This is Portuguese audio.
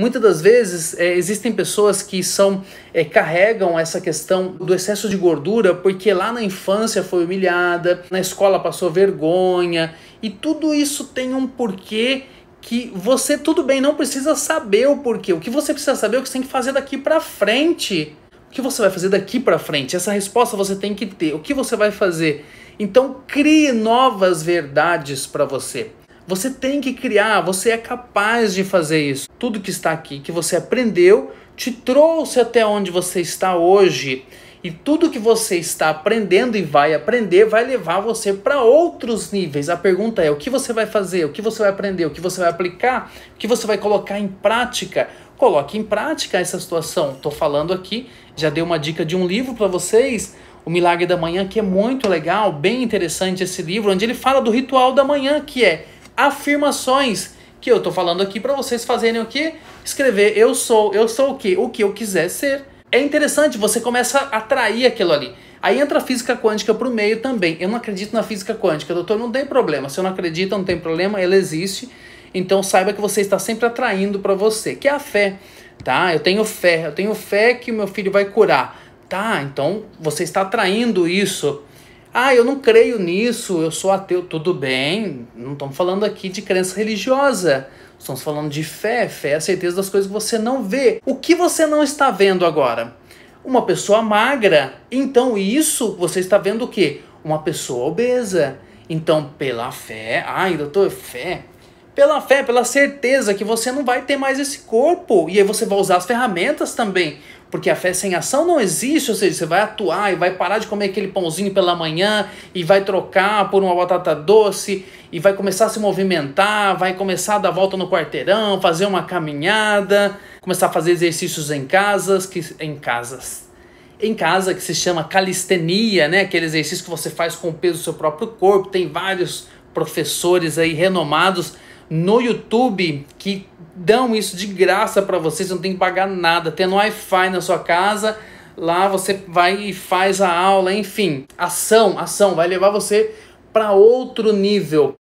Muitas das vezes é, existem pessoas que são é, carregam essa questão do excesso de gordura porque lá na infância foi humilhada, na escola passou vergonha e tudo isso tem um porquê que você tudo bem não precisa saber o porquê. O que você precisa saber é o que você tem que fazer daqui para frente. O que você vai fazer daqui para frente? Essa resposta você tem que ter. O que você vai fazer? Então crie novas verdades para você. Você tem que criar, você é capaz de fazer isso. Tudo que está aqui, que você aprendeu, te trouxe até onde você está hoje. E tudo que você está aprendendo e vai aprender vai levar você para outros níveis. A pergunta é: o que você vai fazer? O que você vai aprender? O que você vai aplicar? O que você vai colocar em prática? Coloque em prática essa situação. Estou falando aqui, já dei uma dica de um livro para vocês, O Milagre da Manhã, que é muito legal, bem interessante esse livro, onde ele fala do ritual da manhã, que é afirmações que eu estou falando aqui para vocês fazerem o que? Escrever eu sou, eu sou o que? O que eu quiser ser. É interessante, você começa a atrair aquilo ali. Aí entra a física quântica pro meio também. Eu não acredito na física quântica, doutor, não tem problema. Se eu não acredito, não tem problema, ela existe. Então saiba que você está sempre atraindo para você, que é a fé, tá? Eu tenho fé, eu tenho fé que o meu filho vai curar. Tá, então você está atraindo isso ah, eu não creio nisso, eu sou ateu, tudo bem. Não estamos falando aqui de crença religiosa. Estamos falando de fé. Fé é a certeza das coisas que você não vê. O que você não está vendo agora? Uma pessoa magra. Então, isso você está vendo o quê? Uma pessoa obesa. Então, pela fé. Ai, doutor, fé pela fé, pela certeza que você não vai ter mais esse corpo. E aí você vai usar as ferramentas também. Porque a fé sem ação não existe, ou seja, você vai atuar e vai parar de comer aquele pãozinho pela manhã e vai trocar por uma batata doce e vai começar a se movimentar, vai começar a dar volta no quarteirão, fazer uma caminhada, começar a fazer exercícios em casas, que em casas. Em casa que se chama calistenia, né? Aquele exercício que você faz com o peso do seu próprio corpo. Tem vários professores aí renomados no YouTube que dão isso de graça para você, você não tem que pagar nada, no Wi-Fi na sua casa, lá você vai e faz a aula, enfim. Ação, ação vai levar você para outro nível.